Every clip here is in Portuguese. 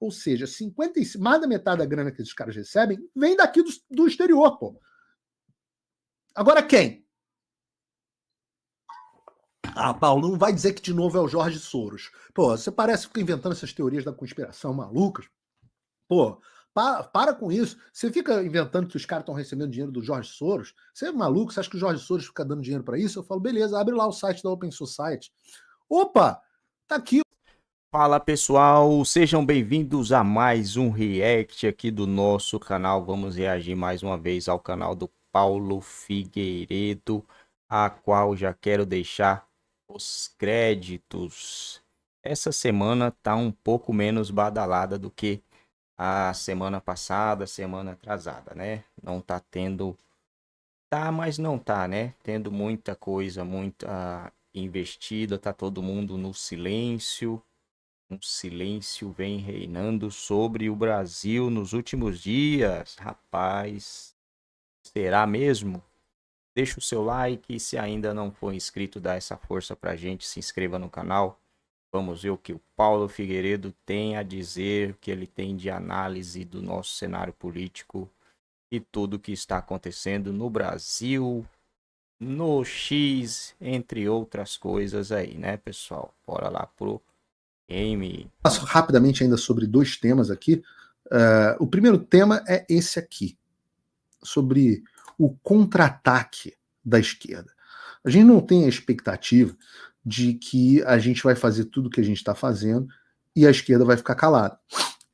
Ou seja, 50, mais da metade da grana que esses caras recebem vem daqui do, do exterior, pô. Agora quem? Ah, Paulo, não vai dizer que de novo é o Jorge Soros. Pô, você parece que fica inventando essas teorias da conspiração malucas. Pô, para, para com isso. Você fica inventando que os caras estão recebendo dinheiro do Jorge Soros. Você é maluco? Você acha que o Jorge Soros fica dando dinheiro para isso? Eu falo, beleza, abre lá o site da Open Society. Opa, tá aqui Fala pessoal, sejam bem-vindos a mais um react aqui do nosso canal. Vamos reagir mais uma vez ao canal do Paulo Figueiredo, a qual já quero deixar os créditos. Essa semana tá um pouco menos badalada do que a semana passada, semana atrasada, né? Não tá tendo tá, mas não tá, né? Tendo muita coisa, muita investida, tá todo mundo no silêncio um silêncio vem reinando sobre o Brasil nos últimos dias. Rapaz, será mesmo? Deixa o seu like e se ainda não for inscrito, dá essa força pra gente, se inscreva no canal. Vamos ver o que o Paulo Figueiredo tem a dizer, o que ele tem de análise do nosso cenário político e tudo o que está acontecendo no Brasil, no X, entre outras coisas aí, né, pessoal? Bora lá pro Game. Passo rapidamente ainda sobre dois temas aqui. Uh, o primeiro tema é esse aqui, sobre o contra-ataque da esquerda. A gente não tem a expectativa de que a gente vai fazer tudo o que a gente está fazendo e a esquerda vai ficar calada.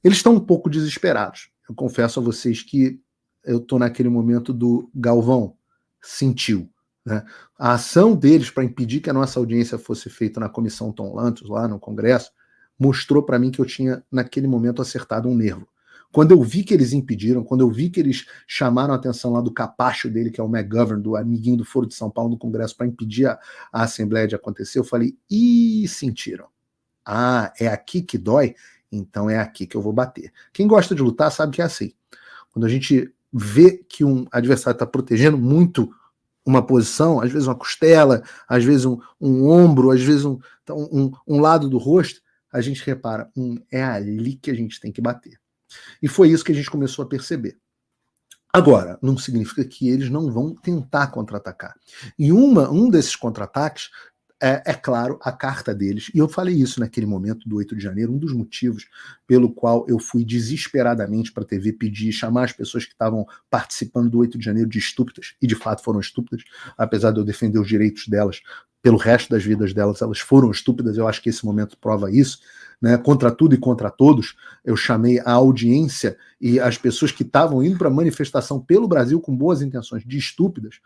Eles estão um pouco desesperados. Eu confesso a vocês que eu estou naquele momento do Galvão sentiu. Né? A ação deles para impedir que a nossa audiência fosse feita na comissão Tom Lantos, lá no Congresso, mostrou para mim que eu tinha, naquele momento, acertado um nervo. Quando eu vi que eles impediram, quando eu vi que eles chamaram a atenção lá do capacho dele, que é o McGovern, do amiguinho do Foro de São Paulo no Congresso, para impedir a, a Assembleia de acontecer, eu falei, e sentiram. Ah, é aqui que dói? Então é aqui que eu vou bater. Quem gosta de lutar sabe que é assim. Quando a gente vê que um adversário está protegendo muito uma posição, às vezes uma costela, às vezes um, um ombro, às vezes um, um, um lado do rosto, a gente repara, hum, é ali que a gente tem que bater. E foi isso que a gente começou a perceber. Agora, não significa que eles não vão tentar contra-atacar. E uma, um desses contra-ataques é, é, claro, a carta deles. E eu falei isso naquele momento do 8 de janeiro, um dos motivos pelo qual eu fui desesperadamente para a TV pedir, chamar as pessoas que estavam participando do 8 de janeiro de estúpidas, e de fato foram estúpidas, apesar de eu defender os direitos delas, pelo resto das vidas delas, elas foram estúpidas, eu acho que esse momento prova isso. Né? Contra tudo e contra todos, eu chamei a audiência e as pessoas que estavam indo para a manifestação pelo Brasil com boas intenções de estúpidas.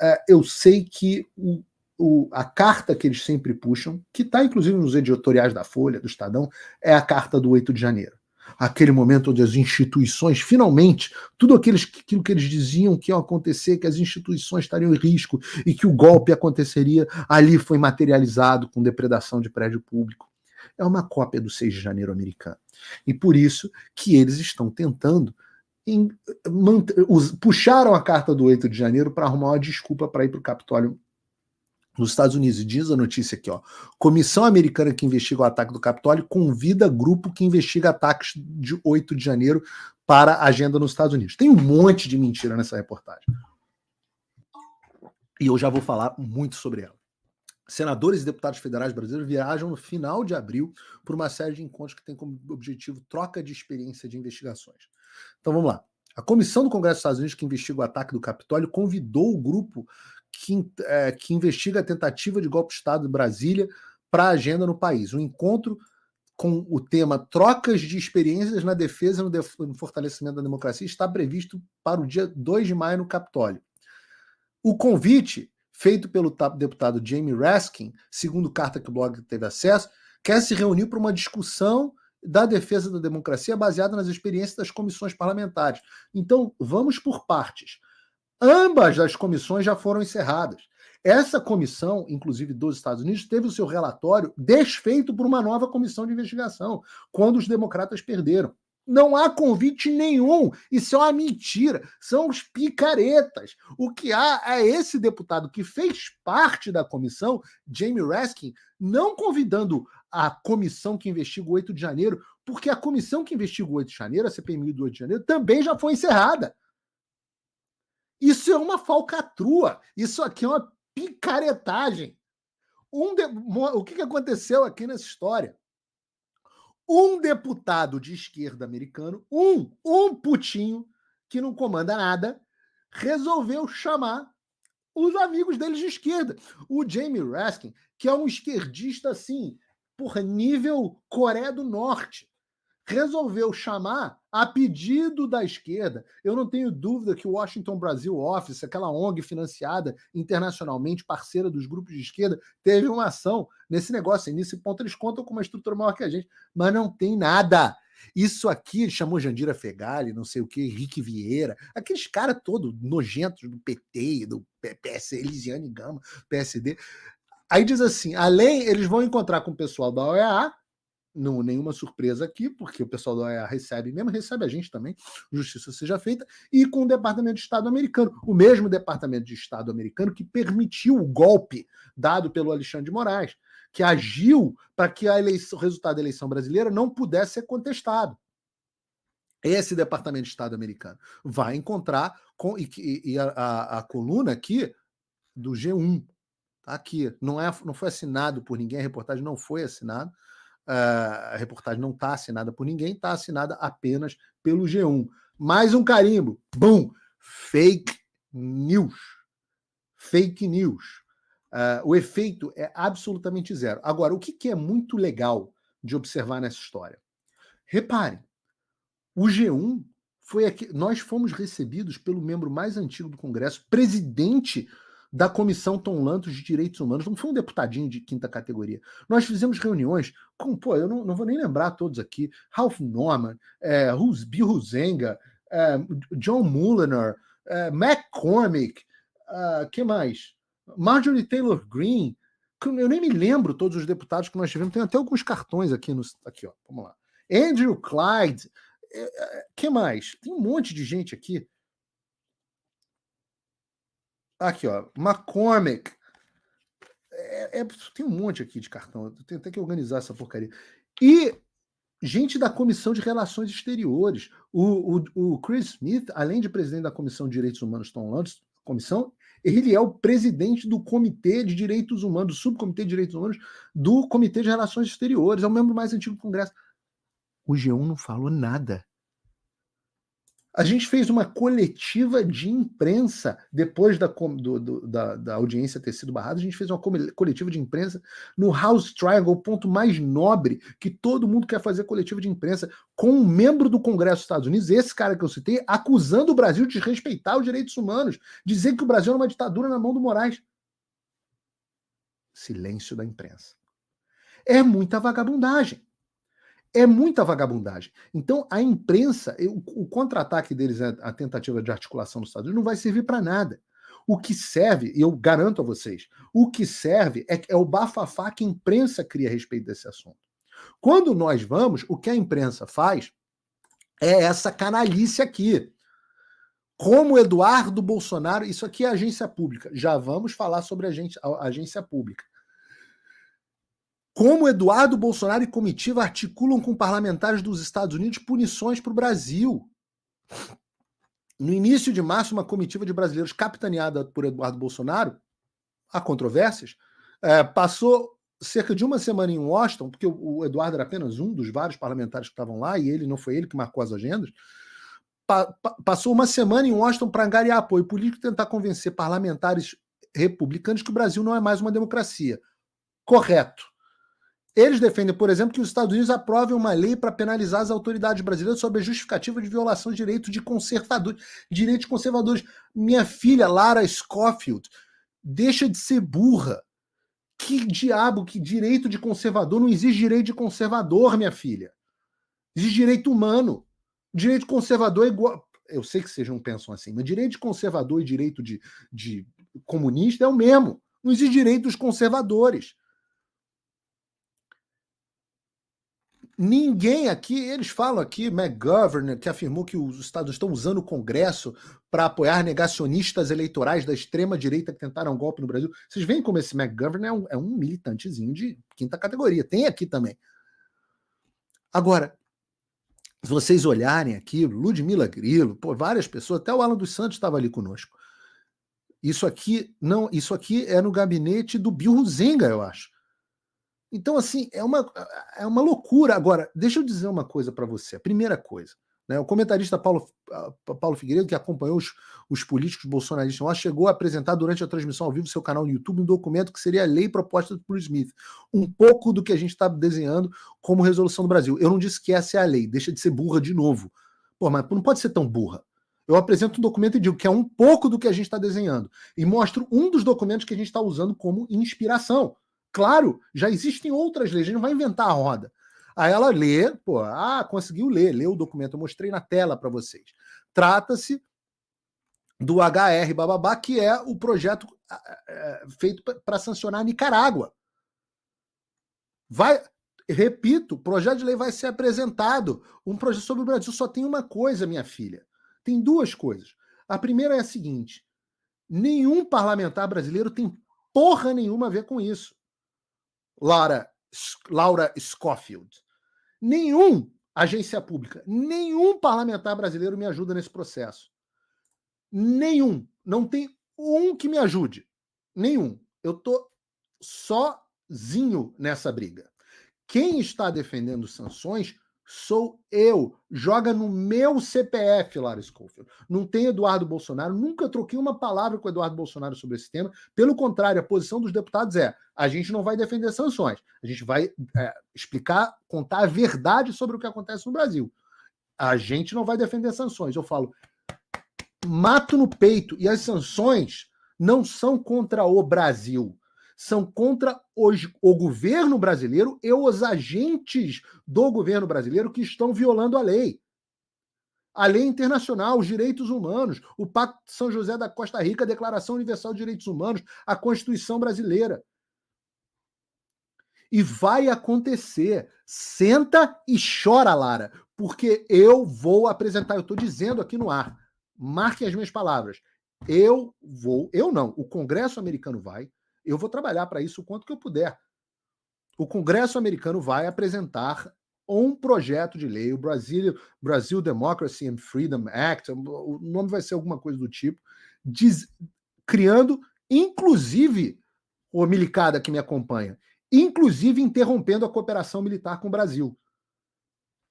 É, eu sei que o, o, a carta que eles sempre puxam, que está inclusive nos editoriais da Folha, do Estadão, é a carta do 8 de janeiro aquele momento onde as instituições, finalmente, tudo aqueles, aquilo que eles diziam que ia acontecer, que as instituições estariam em risco e que o golpe aconteceria, ali foi materializado com depredação de prédio público. É uma cópia do 6 de janeiro americano. E por isso que eles estão tentando em, manter, us, puxaram a carta do 8 de janeiro para arrumar uma desculpa para ir para o Capitólio nos Estados Unidos, diz a notícia aqui, ó. Comissão americana que investiga o ataque do Capitólio convida grupo que investiga ataques de 8 de janeiro para a agenda nos Estados Unidos. Tem um monte de mentira nessa reportagem. E eu já vou falar muito sobre ela. Senadores e deputados federais brasileiros viajam no final de abril por uma série de encontros que tem como objetivo troca de experiência de investigações. Então vamos lá. A comissão do Congresso dos Estados Unidos que investiga o ataque do Capitólio convidou o grupo que, é, que investiga a tentativa de golpe de Estado de Brasília para a agenda no país. Um encontro com o tema Trocas de Experiências na Defesa e no Fortalecimento da Democracia está previsto para o dia 2 de maio no Capitólio. O convite, feito pelo deputado Jamie Raskin, segundo carta que o blog teve acesso, quer se reunir para uma discussão da defesa da democracia baseada nas experiências das comissões parlamentares. Então, vamos por partes. Ambas as comissões já foram encerradas. Essa comissão, inclusive dos Estados Unidos, teve o seu relatório desfeito por uma nova comissão de investigação, quando os democratas perderam. Não há convite nenhum. Isso é uma mentira. São os picaretas. O que há é esse deputado que fez parte da comissão, Jamie Raskin, não convidando a comissão que investiga o 8 de janeiro, porque a comissão que investiga o 8 de janeiro, a CPMI do 8 de janeiro, também já foi encerrada. Isso é uma falcatrua. Isso aqui é uma picaretagem. Um de... O que aconteceu aqui nessa história? Um deputado de esquerda americano, um, um putinho, que não comanda nada, resolveu chamar os amigos deles de esquerda. O Jamie Raskin, que é um esquerdista assim, por nível Coreia do Norte resolveu chamar a pedido da esquerda. Eu não tenho dúvida que o Washington Brasil Office, aquela ONG financiada internacionalmente, parceira dos grupos de esquerda, teve uma ação nesse negócio. E nesse ponto eles contam com uma estrutura maior que a gente, mas não tem nada. Isso aqui chamou Jandira Fegali, não sei o que, Henrique Vieira, aqueles caras todos nojentos do PT, do PS, Elisiane Gama, PSD. Aí diz assim: além, eles vão encontrar com o pessoal da OEA, não, nenhuma surpresa aqui, porque o pessoal da OEA recebe mesmo, recebe a gente também, justiça seja feita, e com o Departamento de Estado americano, o mesmo Departamento de Estado americano que permitiu o golpe dado pelo Alexandre de Moraes, que agiu para que a eleição, o resultado da eleição brasileira não pudesse ser contestado. Esse Departamento de Estado americano vai encontrar com e, e a, a, a coluna aqui do G1, tá aqui, não é, não foi assinado por ninguém, a reportagem não foi assinada a reportagem não está assinada por ninguém, está assinada apenas pelo G1. Mais um carimbo. Bum! Fake news. Fake news. Uh, o efeito é absolutamente zero. Agora, o que, que é muito legal de observar nessa história? Reparem, o G1 foi aqui. Nós fomos recebidos pelo membro mais antigo do Congresso, presidente da Comissão Tom Lantos de Direitos Humanos, não foi um deputadinho de quinta categoria. Nós fizemos reuniões com, pô, eu não, não vou nem lembrar todos aqui, Ralph Norman, é, Bill Huzenga, é, John Mulliner, é, McCormick, é, que mais? Marjorie Taylor Greene, eu nem me lembro todos os deputados que nós tivemos, tem até alguns cartões aqui, no, aqui ó, vamos lá. Andrew Clyde, é, é, que mais? Tem um monte de gente aqui Aqui, ó. McCormick. É, é, tem um monte aqui de cartão. Tem até que organizar essa porcaria. E gente da Comissão de Relações Exteriores. O, o, o Chris Smith, além de presidente da Comissão de Direitos Humanos, Tom Lantos, comissão, ele é o presidente do Comitê de Direitos Humanos, do Subcomitê de Direitos Humanos do Comitê de Relações Exteriores. É o membro mais antigo do Congresso. O G1 não falou nada. A gente fez uma coletiva de imprensa, depois da, do, do, da, da, audiência ter sido barrada, a gente fez uma coletiva de imprensa no House Triangle, o ponto mais nobre que todo mundo quer fazer coletiva de imprensa, com um membro do Congresso dos Estados Unidos, esse cara que eu citei, acusando o Brasil de desrespeitar os direitos humanos, dizendo que o Brasil é uma ditadura na mão do Moraes. Silêncio da imprensa. É muita vagabundagem é muita vagabundagem. Então, a imprensa, o, o contra-ataque deles, a tentativa de articulação dos Estados Unidos, não vai servir para nada. O que serve, e eu garanto a vocês, o que serve é, é o bafafá que a imprensa cria a respeito desse assunto. Quando nós vamos, o que a imprensa faz é essa canalice aqui. Como Eduardo Bolsonaro, isso aqui é agência pública, já vamos falar sobre a agência, a agência pública. Como Eduardo Bolsonaro e comitiva articulam com parlamentares dos Estados Unidos punições para o Brasil. No início de março, uma comitiva de brasileiros capitaneada por Eduardo Bolsonaro, há controvérsias, é, passou cerca de uma semana em Washington, porque o, Eduardo era apenas um dos vários parlamentares que estavam lá, e ele não foi ele que marcou as agendas. Pa, pa, passou uma semana em Washington para angariar apoio político e tentar convencer parlamentares republicanos que o Brasil não é mais uma democracia. Correto. Eles defendem, por exemplo, que os Estados Unidos aprovem uma lei para penalizar as autoridades brasileiras sob a justificativa de violação de direitos de conservadores, direitos conservadores. Minha filha, Lara Schofield, deixa de ser burra. Que diabo, que direito de conservador? Não existe direito de conservador, minha filha. Existe direito humano. Direito conservador é igual. Eu sei que vocês não pensam assim, mas direito de conservador e direito de, de comunista é o mesmo. Não existe direito dos conservadores. Ninguém aqui, eles falam aqui, McGovern, né, que afirmou que os Estados estão usando o Congresso para apoiar negacionistas eleitorais da extrema-direita que tentaram um golpe no Brasil. Vocês veem como esse McGovern é um, é um militantezinho de quinta categoria. Tem aqui também. Agora, se vocês olharem aqui, Ludmila Grilo, pô, várias pessoas, até o Alan dos Santos estava ali conosco. Isso aqui não, isso aqui é no gabinete do Bill Ruzinga, eu acho. Então, assim, é uma, é uma loucura. Agora, deixa eu dizer uma coisa para você. A primeira coisa. Né, o comentarista Paulo, ah, Paulo Figueiredo, que acompanhou os, os políticos bolsonaristas lá, chegou a apresentar durante a transmissão ao vivo seu canal no YouTube um documento que seria a lei proposta por Smith. Um pouco do que a gente está desenhando como resolução do Brasil. Eu não disse que essa é a lei, deixa de ser burra de novo. Pô, mas não pode ser tão burra. Eu apresento um documento e digo que é um pouco do que a gente está desenhando. E mostro um dos documentos que a gente está usando como inspiração. Claro, já existem outras leis, a gente não vai inventar a roda. Aí ela lê, pô, ah, conseguiu ler, leu o documento, eu mostrei na tela para vocês. Trata-se do HR bababá, que é o projeto é, feito para sancionar a Nicarágua. Vai, repito, o projeto de lei vai ser apresentado. Um projeto sobre o Brasil só tem uma coisa, minha filha. Tem duas coisas. A primeira é a seguinte: nenhum parlamentar brasileiro tem porra nenhuma a ver com isso. Laura, Laura Schofield. Nenhum agência pública, nenhum parlamentar brasileiro me ajuda nesse processo. Nenhum. Não tem um que me ajude. Nenhum. Eu tô sozinho nessa briga. Quem está defendendo sanções sou eu. Joga no meu CPF, Lara Schofield. Não tem Eduardo Bolsonaro. Nunca troquei uma palavra com o Eduardo Bolsonaro sobre esse tema. Pelo contrário, a posição dos deputados é: a gente não vai defender sanções. A gente vai é, explicar, contar a verdade sobre o que acontece no Brasil. A gente não vai defender sanções. Eu falo, mato no peito. E as sanções não são contra o Brasil são contra os, o governo brasileiro e os agentes do governo brasileiro que estão violando a lei. A lei internacional, os direitos humanos, o Pacto de São José da Costa Rica, a Declaração Universal de Direitos Humanos, a Constituição Brasileira. E vai acontecer. Senta e chora, Lara, porque eu vou apresentar, eu estou dizendo aqui no ar. Marquem as minhas palavras. Eu vou, eu não, o Congresso americano vai, eu vou trabalhar para isso o quanto que eu puder. O Congresso americano vai apresentar um projeto de lei, o Brasil, Brasil Democracy and Freedom Act, o nome vai ser alguma coisa do tipo, diz, criando, inclusive, o milicada que me acompanha, inclusive interrompendo a cooperação militar com o Brasil.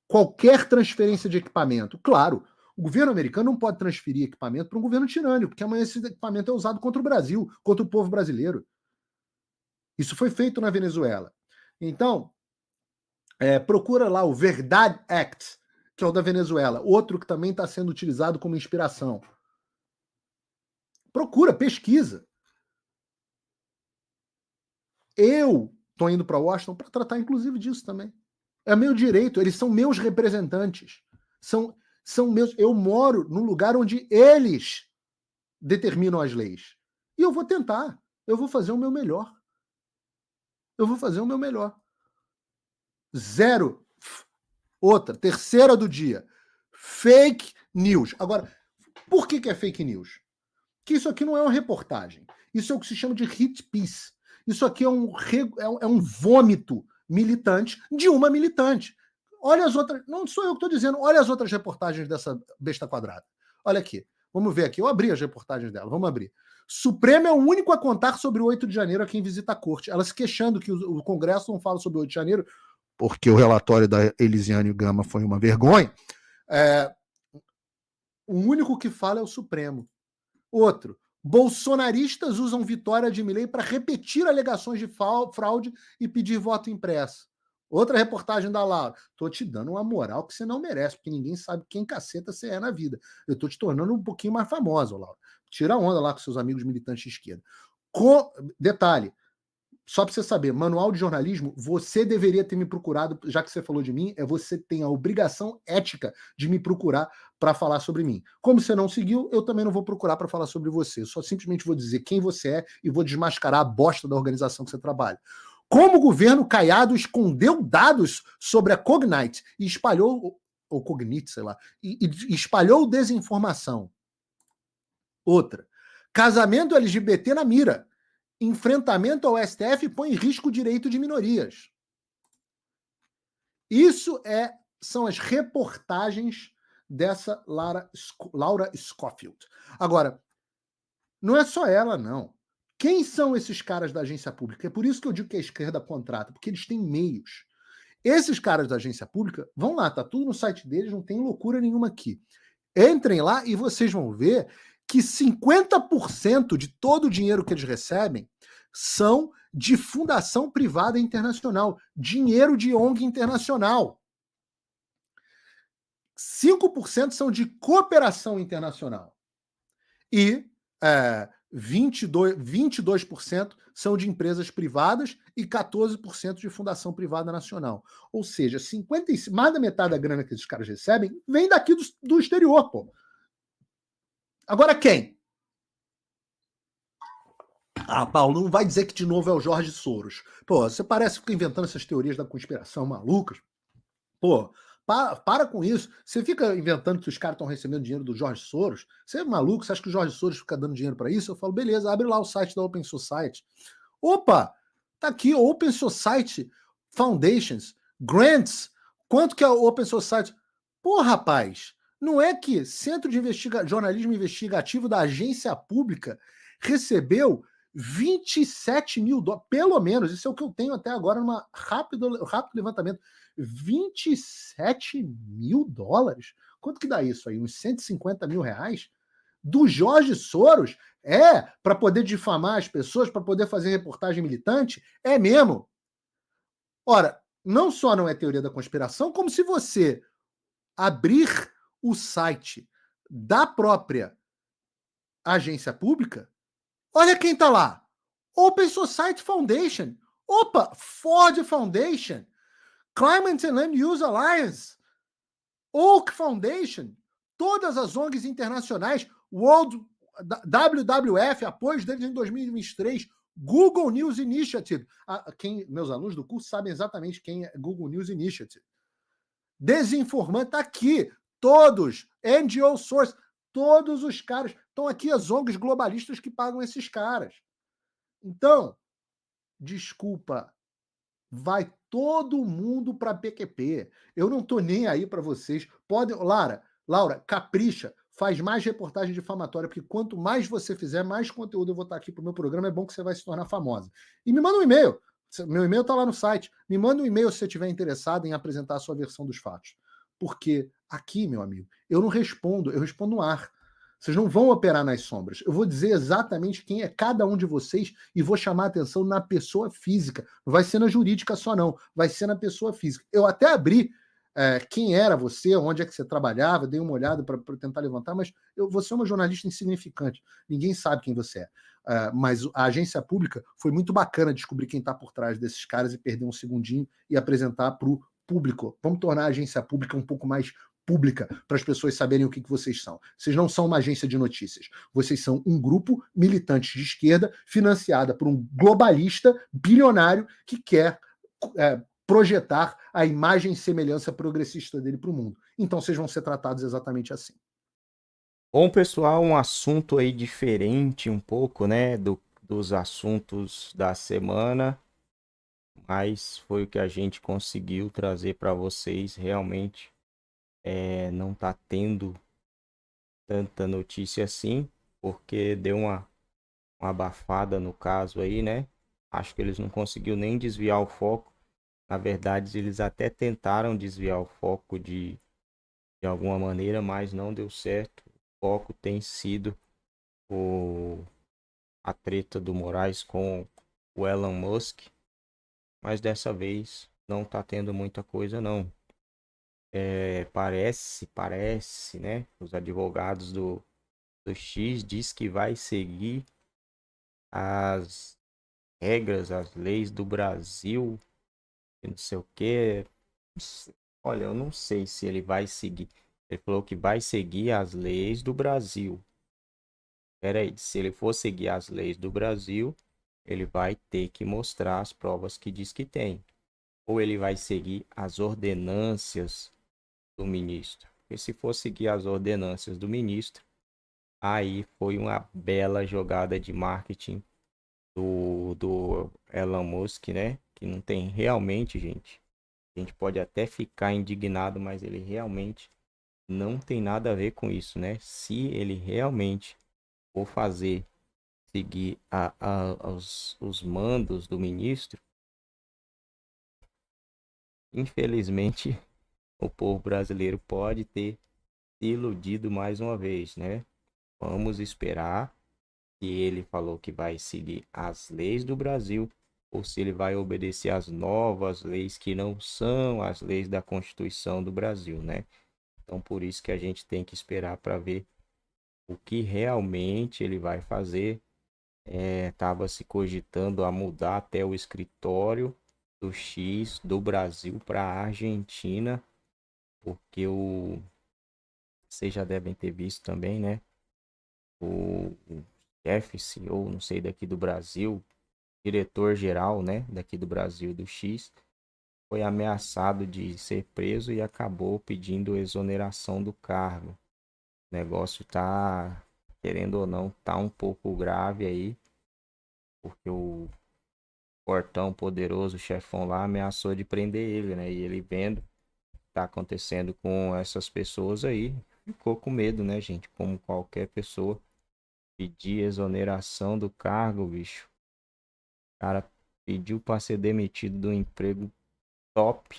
Qualquer transferência de equipamento, claro, o governo americano não pode transferir equipamento para um governo tirânico, porque amanhã esse equipamento é usado contra o Brasil, contra o povo brasileiro. Isso foi feito na Venezuela. Então, é, procura lá o Verdade Act, que é o da Venezuela, outro que também está sendo utilizado como inspiração. Procura, pesquisa. Eu estou indo para Washington para tratar, inclusive, disso também. É meu direito, eles são meus representantes. São, são meus. Eu moro no lugar onde eles determinam as leis. E eu vou tentar, eu vou fazer o meu melhor eu vou fazer o meu melhor. Zero. Outra, terceira do dia. Fake news. Agora, por que, que é fake news? Que isso aqui não é uma reportagem. Isso é o que se chama de hit piece. Isso aqui é um, é, é um vômito militante de uma militante. Olha as outras. Não sou eu que estou dizendo, olha as outras reportagens dessa besta quadrada. Olha aqui. Vamos ver aqui. Eu abri as reportagens dela. Vamos abrir. Supremo é o único a contar sobre o 8 de janeiro a quem visita a corte. Ela se queixando que o, Congresso não fala sobre o 8 de janeiro, porque o relatório da Elisiane Gama foi uma vergonha. É, o único que fala é o Supremo. Outro, bolsonaristas usam vitória de Milley para repetir alegações de fraude e pedir voto impresso. Outra reportagem da Laura. Tô te dando uma moral que você não merece, porque ninguém sabe quem caceta você é na vida. Eu tô te tornando um pouquinho mais famosa, Laura. Tira onda lá com seus amigos militantes de esquerda. Com, detalhe, só para você saber, manual de jornalismo, você deveria ter me procurado, já que você falou de mim, é você tem a obrigação ética de me procurar para falar sobre mim. Como você não seguiu, eu também não vou procurar para falar sobre você. só simplesmente vou dizer quem você é e vou desmascarar a bosta da organização que você trabalha. Como o governo Caiado escondeu dados sobre a Cognite e espalhou ou Cognite, sei lá, e, e espalhou desinformação Outra. Casamento LGBT na mira. Enfrentamento ao STF põe em risco o direito de minorias. Isso é são as reportagens dessa Lara, Laura Scofield. Agora, não é só ela, não. Quem são esses caras da agência pública? É por isso que eu digo que a esquerda contrata, porque eles têm meios. Esses caras da agência pública, vão lá, tá tudo no site deles, não tem loucura nenhuma aqui. Entrem lá e vocês vão ver que 50% de todo o dinheiro que eles recebem são de fundação privada internacional, dinheiro de ONG internacional. 5% são de cooperação internacional. E é, 22, 22 são de empresas privadas e 14% de fundação privada nacional. Ou seja, 50, mais da metade da grana que esses caras recebem vem daqui do, do exterior, pô. Agora quem? Ah, Paulo, não vai dizer que de novo é o Jorge Soros. Pô, você parece que fica inventando essas teorias da conspiração malucas. Pô, para, para com isso. Você fica inventando que os caras estão recebendo dinheiro do Jorge Soros. Você é maluco? Você acha que o Jorge Soros fica dando dinheiro para isso? Eu falo, beleza, abre lá o site da Open Society. Opa, tá aqui Open Society Foundations, Grants. Quanto que é a Open Society? Pô, rapaz, não é que Centro de Investiga Jornalismo Investigativo da Agência Pública recebeu 27 mil dólares, pelo menos, isso é o que eu tenho até agora, numa rápido, rápido levantamento. 27 mil dólares? Quanto que dá isso aí? Uns 150 mil reais? Do Jorge Soros? É, para poder difamar as pessoas, para poder fazer reportagem militante? É mesmo. Ora, não só não é teoria da conspiração, como se você abrir o site da própria agência pública, olha quem está lá. Open Society Foundation. Opa, Ford Foundation. Climate and Land Use Alliance. Oak Foundation. Todas as ONGs internacionais. World WWF, apoio deles em 2023. Google News Initiative. Ah, quem, meus alunos do curso sabem exatamente quem é Google News Initiative. Desinformante, está aqui. Todos, NGO Source, todos os caras. Estão aqui as ONGs globalistas que pagam esses caras. Então, desculpa, vai todo mundo para PQP. Eu não estou nem aí para vocês. pode Lara, Laura, capricha, faz mais reportagem difamatória, porque quanto mais você fizer, mais conteúdo eu vou estar aqui pro meu programa, é bom que você vai se tornar famosa. E me manda um e-mail. Meu e-mail está lá no site. Me manda um e-mail se você estiver interessado em apresentar a sua versão dos fatos. Porque Aqui, meu amigo, eu não respondo, eu respondo no ar. Vocês não vão operar nas sombras. Eu vou dizer exatamente quem é cada um de vocês e vou chamar atenção na pessoa física. Não vai ser na jurídica só, não. Vai ser na pessoa física. Eu até abri é, quem era você, onde é que você trabalhava, dei uma olhada para tentar levantar, mas eu, você é uma jornalista insignificante. Ninguém sabe quem você é. é mas a agência pública foi muito bacana descobrir quem está por trás desses caras e perder um segundinho e apresentar para o público. Vamos tornar a agência pública um pouco mais pública para as pessoas saberem o que, que vocês são. Vocês não são uma agência de notícias. Vocês são um grupo militante de esquerda financiada por um globalista bilionário que quer é, projetar a imagem e semelhança progressista dele para o mundo. Então vocês vão ser tratados exatamente assim. Bom, pessoal, um assunto aí diferente um pouco, né, do, dos assuntos da semana, mas foi o que a gente conseguiu trazer para vocês realmente é, não tá tendo tanta notícia assim, porque deu uma, uma abafada no caso aí, né? Acho que eles não conseguiu nem desviar o foco. Na verdade, eles até tentaram desviar o foco de, de alguma maneira, mas não deu certo. O foco tem sido o, a treta do Moraes com o Elon Musk. Mas dessa vez não tá tendo muita coisa não é, parece, parece, né? Os advogados do, do X diz que vai seguir as regras, as leis do Brasil, não sei o que. Olha, eu não sei se ele vai seguir. Ele falou que vai seguir as leis do Brasil. Peraí, se ele for seguir as leis do Brasil, ele vai ter que mostrar as provas que diz que tem. Ou ele vai seguir as ordenâncias do ministro. Porque se for seguir as ordenanças do ministro, aí foi uma bela jogada de marketing do, do Elon Musk, né? Que não tem realmente, gente. A gente pode até ficar indignado, mas ele realmente não tem nada a ver com isso, né? Se ele realmente for fazer seguir a, a, os, os mandos do ministro, infelizmente o povo brasileiro pode ter iludido mais uma vez, né? Vamos esperar se ele falou que vai seguir as leis do Brasil ou se ele vai obedecer às novas leis que não são as leis da Constituição do Brasil, né? Então por isso que a gente tem que esperar para ver o que realmente ele vai fazer. Estava é, se cogitando a mudar até o escritório do X do Brasil para a Argentina porque o vocês já devem ter visto também, né? O, chefe, CEO, não sei, daqui do Brasil, diretor-geral, né? Daqui do Brasil, do X, foi ameaçado de ser preso e acabou pedindo exoneração do cargo. O negócio tá, querendo ou não, tá um pouco grave aí, porque o portão poderoso, o chefão lá, ameaçou de prender ele, né? E ele vendo está acontecendo com essas pessoas aí, ficou com medo, né, gente? Como qualquer pessoa pedir exoneração do cargo, bicho. O cara pediu para ser demitido do emprego top,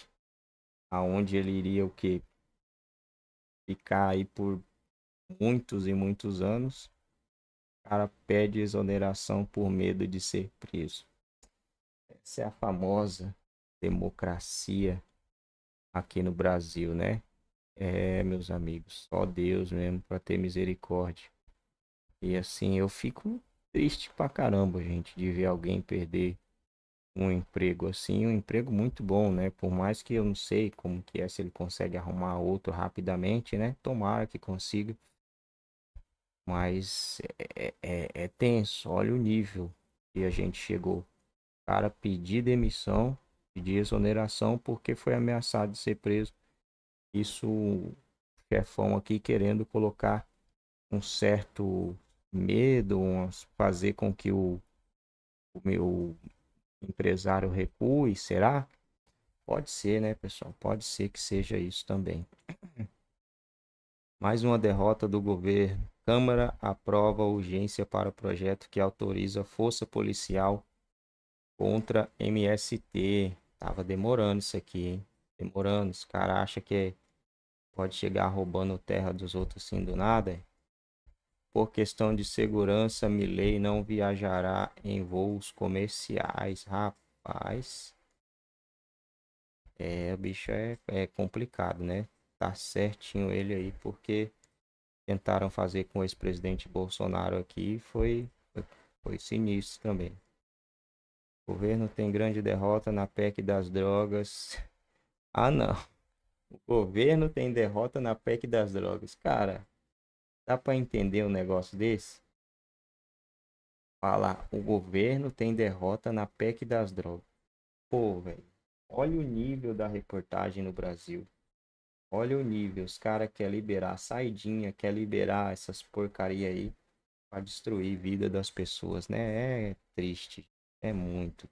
aonde ele iria o que ficar aí por muitos e muitos anos. O cara pede exoneração por medo de ser preso. Essa é a famosa democracia aqui no Brasil, né? É, meus amigos, só Deus mesmo para ter misericórdia. E assim, eu fico triste pra caramba, gente, de ver alguém perder um emprego assim, um emprego muito bom, né? Por mais que eu não sei como que é se ele consegue arrumar outro rapidamente, né? Tomara que consiga. Mas é, é, é, é tenso, olha o nível que a gente chegou. O cara pedir demissão pedir exoneração porque foi ameaçado de ser preso. Isso, é chefão aqui querendo colocar um certo medo, fazer com que o, o meu empresário recue, será? Pode ser, né, pessoal? Pode ser que seja isso também. Mais uma derrota do governo. Câmara aprova urgência para o projeto que autoriza força policial contra MST. Tava demorando isso aqui, hein? Demorando. Os caras acham que pode chegar roubando terra dos outros assim do nada. Por questão de segurança, Milley não viajará em voos comerciais, rapaz. É, o bicho é, é complicado, né? Tá certinho ele aí, porque tentaram fazer com o ex-presidente Bolsonaro aqui e foi, foi sinistro também. Governo tem grande derrota na PEC das drogas. Ah, não. O governo tem derrota na PEC das drogas. Cara, dá para entender um negócio desse? Falar, o governo tem derrota na PEC das drogas. Pô, velho, olha o nível da reportagem no Brasil. Olha o nível, os caras querem liberar saidinha, quer liberar essas porcaria aí para destruir a vida das pessoas, né? É triste. É muito